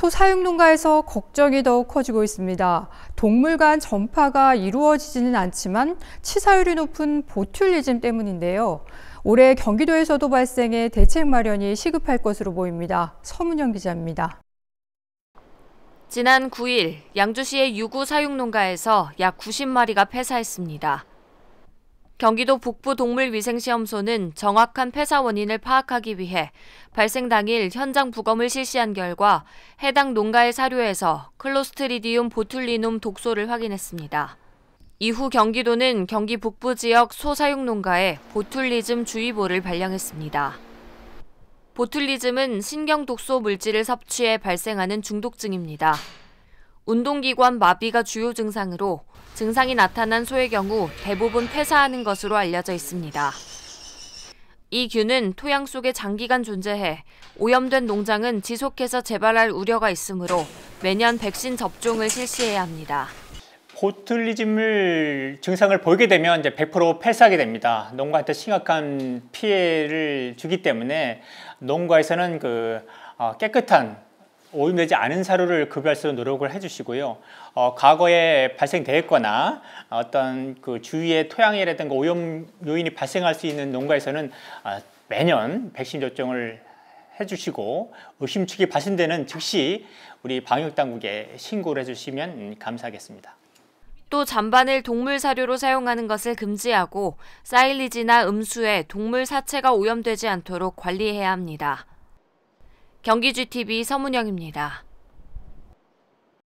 소사육 농가에서 걱정이 더욱 커지고 있습니다. 동물 간 전파가 이루어지지는 않지만 치사율이 높은 보툴리즘 때문인데요. 올해 경기도에서도 발생해 대책 마련이 시급할 것으로 보입니다. 서문영 기자입니다. 지난 9일 양주시의 유구 사육 농가에서 약 90마리가 폐사했습니다. 경기도 북부동물위생시험소는 정확한 폐사 원인을 파악하기 위해 발생 당일 현장 부검을 실시한 결과 해당 농가의 사료에서 클로스트리디움 보툴리눔 독소를 확인했습니다. 이후 경기도는 경기 북부 지역 소사육 농가에 보툴리즘 주의보를 발령했습니다. 보툴리즘은 신경독소 물질을 섭취해 발생하는 중독증입니다. 운동기관 마비가 주요 증상으로 증상이 나타난 소의 경우 대부분 폐사하는 것으로 알려져 있습니다. 이 균은 토양 속에 장기간 존재해 오염된 농장은 지속해서 재발할 우려가 있으므로 매년 백신 접종을 실시해야 합니다. 보툴리즘을 증상을 보이게 되면 이제 100% 폐사하게 됩니다. 농가한테 심각한 피해를 주기 때문에 농가에서는 그 어, 깨끗한 오염되지 않은 사료를 급여할 그 수있도 노력을 해주시고요. 어, 과거에 발생되었거나 어떤 그 주위의 토양이라든가 오염 요인이 발생할 수 있는 농가에서는 어, 매년 백신 접종을 해주시고 의심축이 발생되는 즉시 우리 방역당국에 신고를 해주시면 감사하겠습니다. 또 잔반을 동물 사료로 사용하는 것을 금지하고 사일리지나 음수에 동물 사체가 오염되지 않도록 관리해야 합니다. 경기주TV 서문영입니다.